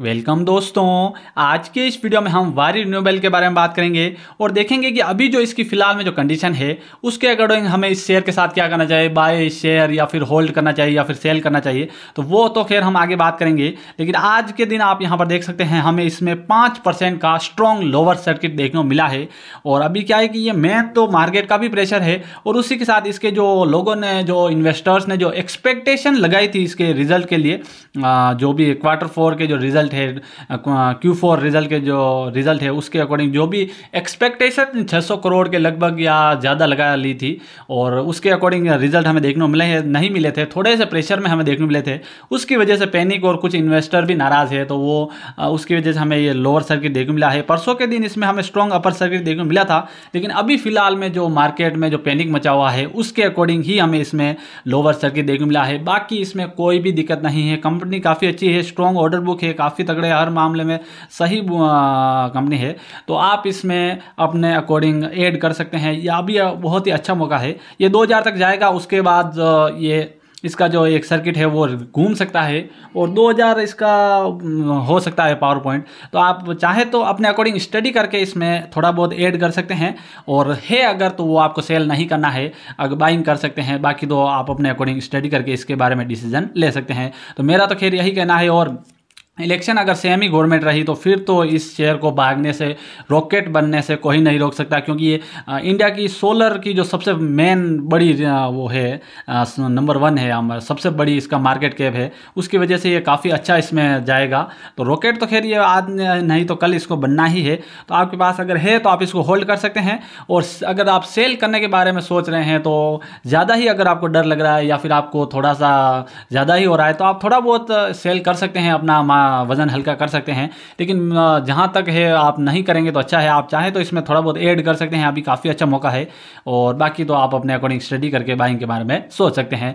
welcome दोस्तों आज के इस वीडियो में हम वारी रिन्यूबल के बारे में बात करेंगे और देखेंगे कि अभी जो इसकी फिलहाल में जो कंडीशन है उसके अकॉर्डिंग हमें इस शेयर के साथ क्या करना चाहिए बाय शेयर या फिर होल्ड करना चाहिए या फिर सेल करना चाहिए तो वो तो खैर हम आगे बात करेंगे लेकिन आज के दिन आप यहाँ पर देख सकते हैं हमें इसमें पाँच का स्ट्रॉन्ग लोअर सर्किट देखने को मिला है और अभी क्या है कि ये मेन तो मार्केट का भी प्रेशर है और उसी के साथ इसके जो लोगों ने जो इन्वेस्टर्स ने जो एक्सपेक्टेशन लगाई थी इसके रिजल्ट के लिए जो भी क्वार्टर फोर के जो रिजल्ट रिजल्ट है क्यू फोर रिजल्ट के जो रिजल्ट है उसके अकॉर्डिंग जो भी एक्सपेक्टेशन 600 करोड़ के लगभग या ज़्यादा लगा ली थी और उसके अकॉर्डिंग रिजल्ट हमें देखने को मिले हैं नहीं मिले थे थोड़े से प्रेशर में हमें देखने को मिले थे उसकी वजह से पैनिक और कुछ इन्वेस्टर भी नाराज़ है तो वो उसकी वजह से हमें ये लोअर सर्किट देखने मिला है परसों के दिन इसमें हमें स्ट्रॉन्ग अपर सर्किट देखने को मिला था लेकिन अभी फिलहाल में जो मार्केट में जो पैनिक मचा हुआ है उसके अकॉर्डिंग ही हमें इसमें लोअर सर्किट देखने मिला है बाकी इसमें कोई भी दिक्कत नहीं है कंपनी काफ़ी अच्छी है स्ट्रॉन्ग ऑर्डर बुक है काफ़ी काफ़ी तगड़े हर मामले में सही कंपनी है तो आप इसमें अपने अकॉर्डिंग ऐड कर सकते हैं या भी बहुत ही अच्छा मौका है ये 2000 तक जाएगा उसके बाद ये इसका जो एक सर्किट है वो घूम सकता है और 2000 इसका हो सकता है पावर पॉइंट तो आप चाहे तो अपने अकॉर्डिंग स्टडी करके इसमें थोड़ा बहुत ऐड कर सकते हैं और है अगर तो वो आपको सेल नहीं करना है अगर बाइंग कर सकते हैं बाकी तो आप अपने अकॉर्डिंग स्टडी करके इसके बारे में डिसीजन ले सकते हैं तो मेरा तो खैर यही कहना है और इलेक्शन अगर सेम ही गवर्नमेंट रही तो फिर तो इस शेयर को भागने से रॉकेट बनने से कोई नहीं रोक सकता क्योंकि ये इंडिया की सोलर की जो सबसे मेन बड़ी वो है नंबर वन है हमारा सबसे बड़ी इसका मार्केट कैप है उसकी वजह से ये काफ़ी अच्छा इसमें जाएगा तो रॉकेट तो खैर ये आज नहीं तो कल इसको बनना ही है तो आपके पास अगर है तो आप इसको होल्ड कर सकते हैं और अगर आप सेल करने के बारे में सोच रहे हैं तो ज़्यादा ही अगर आपको डर लग रहा है या फिर आपको थोड़ा सा ज़्यादा ही हो रहा है तो आप थोड़ा बहुत सेल कर सकते हैं अपना वज़न हल्का कर सकते हैं लेकिन जहाँ तक है आप नहीं करेंगे तो अच्छा है आप चाहें तो इसमें थोड़ा बहुत ऐड कर सकते हैं अभी काफ़ी अच्छा मौका है और बाकी तो आप अपने अकॉर्डिंग स्टडी करके बाइंग के बारे में सोच सकते हैं